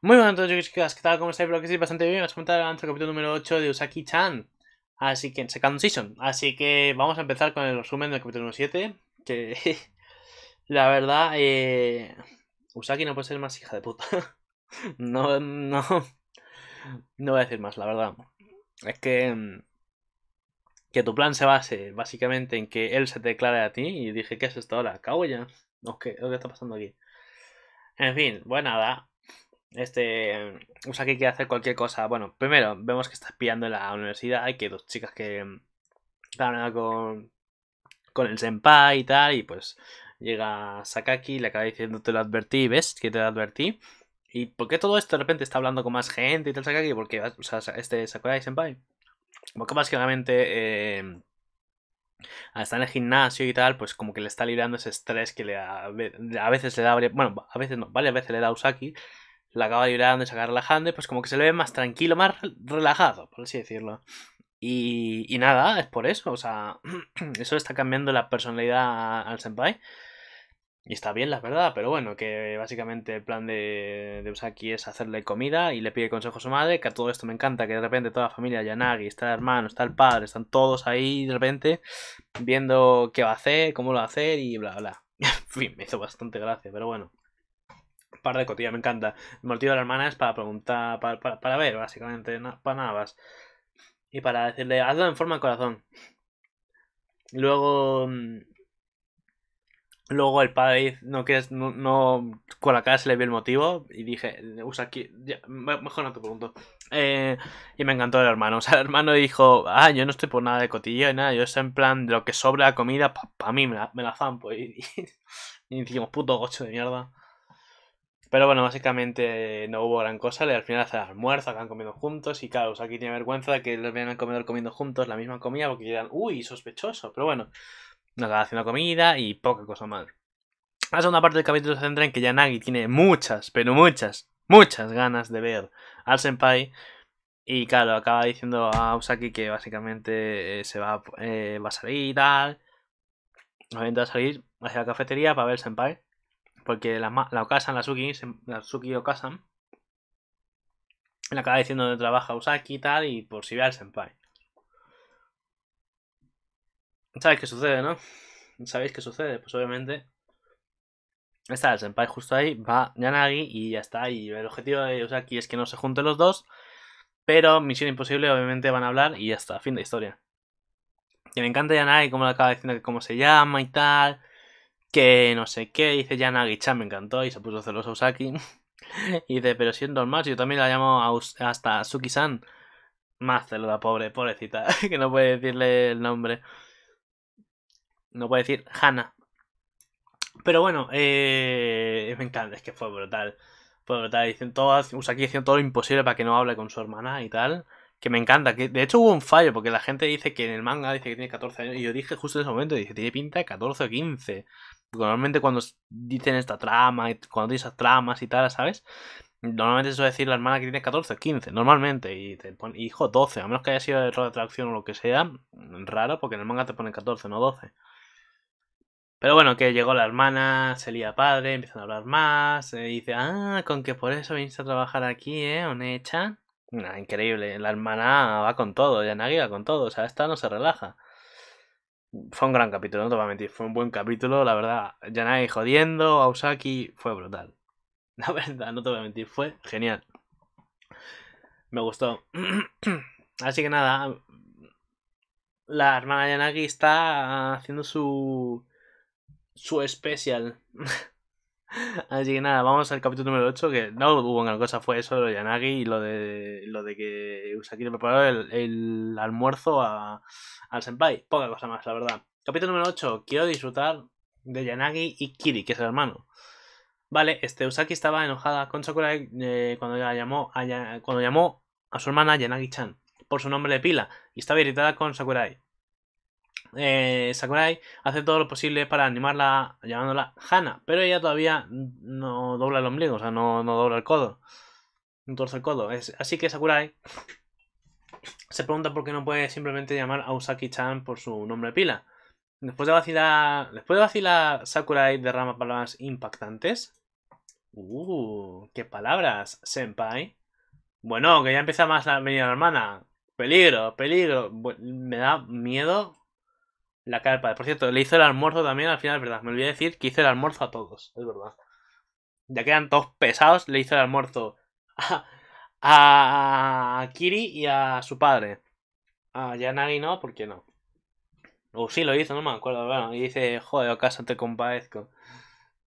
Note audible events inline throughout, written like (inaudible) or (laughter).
Muy buenas a todos que ¿qué tal? ¿Cómo estáis? Espero que estoy bastante bien. vamos a comentar el capítulo número 8 de Usaki-chan. Así que, en Second Season. Así que vamos a empezar con el resumen del capítulo número 7. Que, (laughs) la verdad, eh, Usaki no puede ser más hija de puta. (laughs) no, no. No voy a decir más, la verdad. Es que mm, que tu plan se base básicamente en que él se declare a ti y dije, ¿qué es esto ahora? ¿Cago ya? qué, está pasando aquí? En fin, pues nada. Este. que quiere hacer cualquier cosa. Bueno, primero, vemos que está espiando en la universidad. Hay que dos chicas que. Están con. Con el senpai y tal. Y pues. Llega Sakaki le acaba diciendo: Te lo advertí, ¿ves? Que te lo advertí. ¿Y por qué todo esto de repente está hablando con más gente y tal Sakaki? Porque, o sea, este Sakurai senpai porque básicamente eh, al estar en el gimnasio y tal, pues como que le está liberando ese estrés que le a veces le da, bueno, a veces no, a veces le da Usaki, la acaba liberando y se acaba relajando y pues como que se le ve más tranquilo, más relajado, por así decirlo. Y, y nada, es por eso, o sea, (clears throat) eso está cambiando la personalidad al senpai. Y está bien, la verdad, pero bueno, que básicamente el plan de, Usaki es hacerle comida y le pide consejo a su madre, que a todo esto me encanta, que de repente toda la familia, Yanagi, está el hermano, está el padre, están todos ahí de repente viendo qué va a hacer, cómo lo va a hacer y bla, bla. (laughs) En fin, me hizo bastante gracia, pero bueno. Un Par de cotillas, me encanta. El motivo de la hermana es para preguntar, para, para, ver, básicamente, para nada más. Y para decirle, hazlo en forma de corazón. Luego mm, Luego el padre no quieres, no, no, con la cara se le vio el motivo y dije, usa aquí, mejor no te pregunto. Eh, y me encantó el hermano, (laughs) o sea, el hermano dijo, ah, yo no estoy por nada de cotillo y nada, yo estoy en plan, de lo que sobra la comida, para mí me la, zampo. (laughs) Y, y, puto gocho de mierda. Pero bueno, básicamente no hubo gran cosa, al final hacen almuerzo, han comiendo juntos y claro, usa pues aquí tiene vergüenza que los vean al comedor comiendo juntos la misma comida porque dirán, uy, sospechoso, pero bueno acaba haciendo comida y poca cosa más. La segunda parte del capítulo se centra en que Yanagi tiene muchas, pero muchas, muchas ganas de ver al senpai. Y claro, acaba diciendo a Usaki que básicamente eh, se eh, va, a salir y tal. va a salir hacia la cafetería para ver al senpai. Porque la, la Okasan, la Suki, la Suki Okasan, le acaba diciendo donde trabaja Usaki y tal, y por si ve al senpai. ¿Sabéis qué sucede, no? ¿Sabéis qué sucede? Pues obviamente está el senpai justo ahí, va Yanagi y ya está. Y el objetivo de Yosaki es que no se junten los dos. Pero Misión Imposible obviamente van a hablar y ya está, fin de historia. Que me encanta Yanagi, como le acaba diciendo que cómo se llama y tal. Que no sé qué, dice Yanagi-chan, me encantó y se puso celoso Usaki. (laughs) y dice, pero siendo el normal, yo también la llamo hasta Suki-san. Más celosa, pobre, pobrecita, (laughs) que no puede decirle el nombre. No puede decir Hannah. Pero bueno, eh, me encanta, es que fue brutal. Fue brutal. Dicen todas, aquí haciendo todo lo imposible para que no hable con su hermana y tal. Que me encanta. de hecho hubo un fallo, porque la gente dice que en el manga dice que tiene 14 años. Y yo dije justo en ese momento, Dice, tiene pinta de 14 o 15. normalmente cuando dicen esta trama, cuando dices tramas y tal, ¿sabes? Normalmente se suele decir la hermana que tiene 14 o 15, normalmente. Y te pone, hijo, 12, a menos que haya sido error de traducción o lo que sea. Raro, porque en el manga te ponen 14, no 12. Pero bueno, que llegó la hermana, se lía padre, empiezan a hablar más, se dice, ah, con que por eso viniste a trabajar aquí, ¿eh? Onecha. Nah, increíble, la hermana va con todo, Yanagi va con todo, o sea, esta no se relaja. Fue un gran capítulo, no te voy a mentir, fue un buen capítulo, la verdad. Yanagi jodiendo, Ausaki, fue brutal. (laughs) La verdad, no te voy a mentir, fue genial. Me gustó. (clears throat) Así que nada, la hermana Yanagi está haciendo su su especial. (laughs) Así que nada, vamos al capítulo número 8, que no hubo una cosa, fue eso, de Yanagi y lo de, lo de que Usaki le preparó el, almuerzo al senpai. Poca cosa más, la verdad. Capítulo número 8, quiero disfrutar de Yanagi y Kiri, que es el hermano. Vale, este Usaki estaba enojada con Sakurai eh, cuando, llamó cuando llamó a su hermana Yanagi-chan por su nombre de pila y estaba irritada con Sakurai. Eh, Sakurai hace todo lo posible para animarla llamándola Hana, pero ella todavía no dobla el ombligo, o sea, no, no dobla el codo. No torce el codo. así que Sakurai se pregunta por qué no puede simplemente llamar a Usaki-chan por su nombre de pila. Después de vacilar, después de vacilar Sakurai derrama palabras impactantes. Uh, qué palabras, senpai. Bueno, que ya empieza más la venida hermana. Peligro, peligro. Me da miedo la carpa. Por cierto, le hizo el almuerzo también al final, verdad. Me olvidé decir que hizo el almuerzo a todos, es verdad. Ya quedan todos pesados, le hizo el almuerzo a, Kiri y a su padre. A Yanagi no, ¿por qué no? O sí lo hizo, no me acuerdo. Bueno, y dice, joder, acaso te compadezco.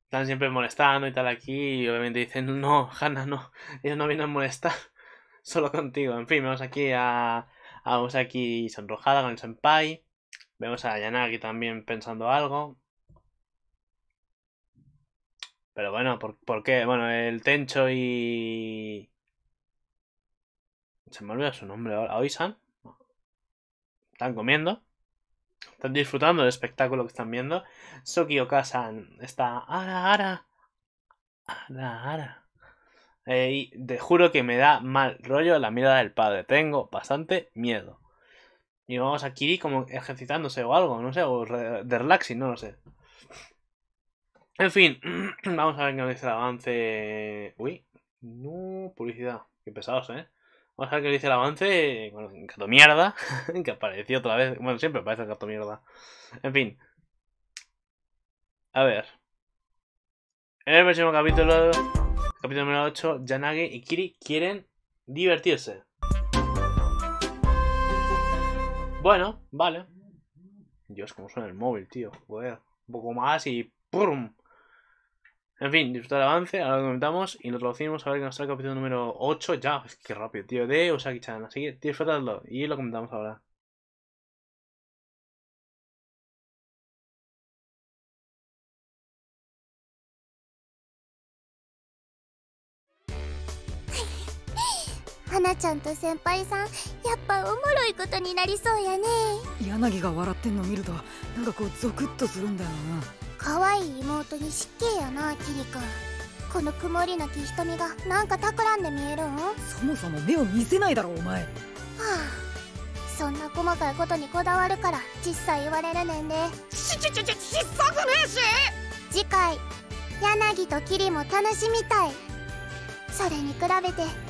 Están siempre molestando y tal aquí. Y obviamente dicen, no, Hanna, no. Ellos no vienen a molestar. (laughs) Solo contigo. En fin, vamos aquí a... Vamos aquí sonrojada con el senpai. Vemos a Yanagi también pensando algo. Pero bueno, ¿por, qué? Bueno, el Tencho y... Se me olvida su nombre ahora. ¿Oisan? Están comiendo. Están disfrutando del espectáculo que están viendo. Soki Okasan está... ¡Ara, ara! ¡Ara, ara! Eh, y te juro que me da mal rollo la mirada del padre. Tengo bastante miedo. Y vamos a Kiri como ejercitándose o algo, no sé, o de relaxing, no lo sé. En fin, (clears throat) vamos a ver qué nos dice el avance. Uy, no, publicidad. Qué pesados, ¿eh? Vamos a ver qué nos dice el avance. Bueno, gato mierda, (laughs) que apareció otra vez. Bueno, siempre aparece el gato mierda. En fin. A ver. En el próximo capítulo, capítulo número 8, Yanage y Kiri quieren divertirse. Bueno, vale. Dios, cómo suena el móvil, tío. Joder, un poco más y ¡pum! En fin, disfrutar el avance, ahora lo comentamos y lo traducimos a ver que nos trae el capítulo número 8 ya. Es que rápido, tío, de osaki chan Así que disfrutadlo y lo comentamos ahora. 花ちゃんと先輩さんやっぱおもろいことになりそうやね柳が笑ってんの見るとなんかこうゾクッとするんだよな可愛い妹に失敬やなキリ君この曇りなき瞳がなんか企んで見えるんそもそも目を見せないだろお前はあそんな細かいことにこだわるから実際言われるねんでちちちちさくねえし次回柳とキリも楽しみたいそれに比べて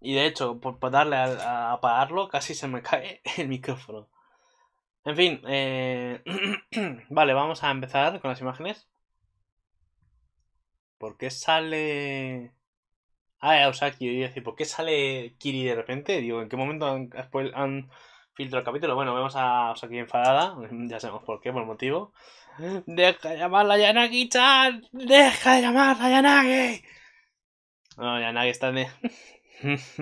Y de hecho, por darle a, apagarlo, casi se me (laughs) cae el micrófono. En fin, eh, (clears throat) vale, vamos a empezar con las imágenes. ¿Por qué sale... Ah, eh, osaki sea, a decir, ¿por qué sale Kiri de repente? Digo, ¿en qué momento han, filtrado el capítulo? Bueno, vemos a Osaki enfadada, (laughs) ya sabemos por qué, por el motivo. ¡Deja de llamarla Yanagi-chan! ¡Deja de llamarla Yanagi! No, Yanagi está de... (laughs) No (laughs)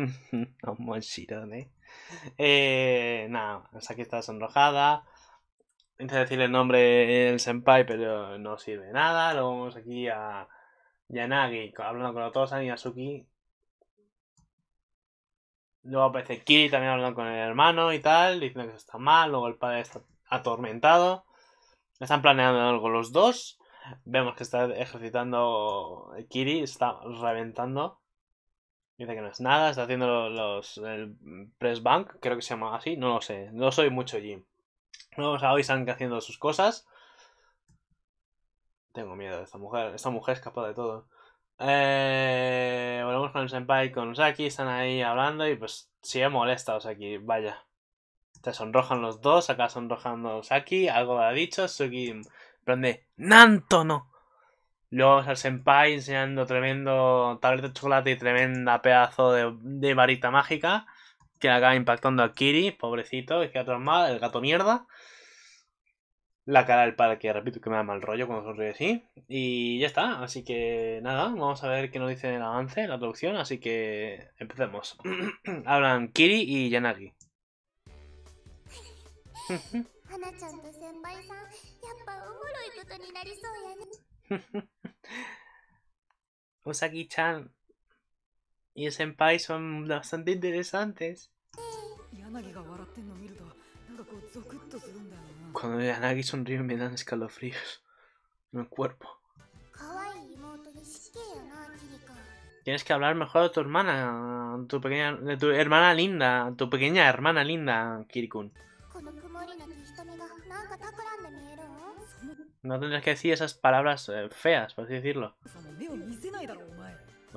el ¿eh? eh, nada, Saki está sonrojada. Intenta decirle el nombre el senpai, pero no sirve nada. Luego vamos aquí a Yanagi hablando con Otosan y Asuki. Luego aparece Kiri también hablando con el hermano y tal, diciendo que está mal. Luego el padre está atormentado. Están planeando algo los dos. Vemos que está ejercitando Kiri, está reventando. Dice que no es nada, está haciendo los, el press bank, creo que se llama así, no lo sé, no soy mucho Jim. Vamos a están haciendo sus cosas. Tengo miedo de esta mujer, esta mujer es capaz de todo. Eh, volvemos con el senpai con Saki, están ahí hablando y pues sigue molesta aquí vaya. Se sonrojan los dos, acá sonrojando Saki, algo ha dicho, Suki, prende ¡Nanto no! Luego vemos al senpai enseñando tremendo tableta de chocolate y tremenda pedazo de, de varita mágica que acaba impactando a Kiri, pobrecito, que queda el gato mierda. La cara del padre, que repito que me da mal rollo cuando sonríe así. Y ya está, así que nada, vamos a ver qué nos dice el avance, la traducción, así que empecemos. (clears throat) Hablan Kiri y Yanagi. (laughs) (laughs) Usagi-chan (laughs) pues y Senpai son bastante interesantes. Cuando Yanagi sonríe me dan escalofríos en el cuerpo. Tienes que hablar mejor de tu hermana, tu pequeña, de tu hermana linda, tu pequeña hermana linda, Kirikun. No tendrías que decir esas palabras eh, feas, por así decirlo.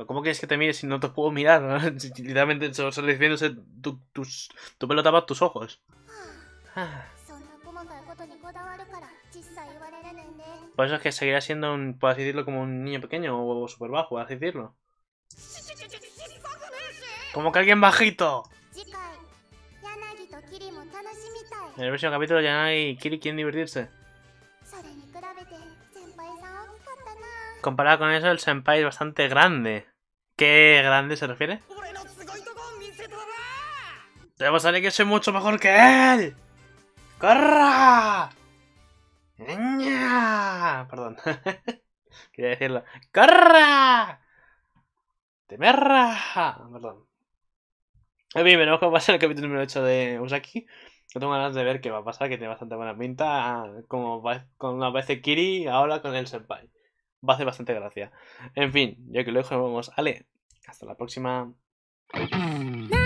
¿Cómo quieres que te mires si no te puedo mirar? (laughs) literalmente solo diciéndose tu, tus, tu pelo tapa tus ojos. (sighs) Por eso es que seguirá siendo un, por decirlo, como un niño pequeño o, o super bajo, por así decirlo. Como que alguien bajito. En el próximo capítulo, Yanagi y Kiri quieren divertirse. Comparado con eso, el senpai es bastante grande. ¿Qué grande se refiere? a ver que soy mucho mejor que él! ¡Corra! Perdón. (laughs) Quería decirlo. ¡Corra! ¡Temerra! Perdón. En fin, va a ser el capítulo número 8 de Usaki. No tengo ganas de ver qué va a pasar, que tiene bastante buena pinta. Como con la vez Kiri, ahora con el Senpai va a hacer bastante gracia. En fin, ya que lo vamos. Ale, hasta la próxima. Mm.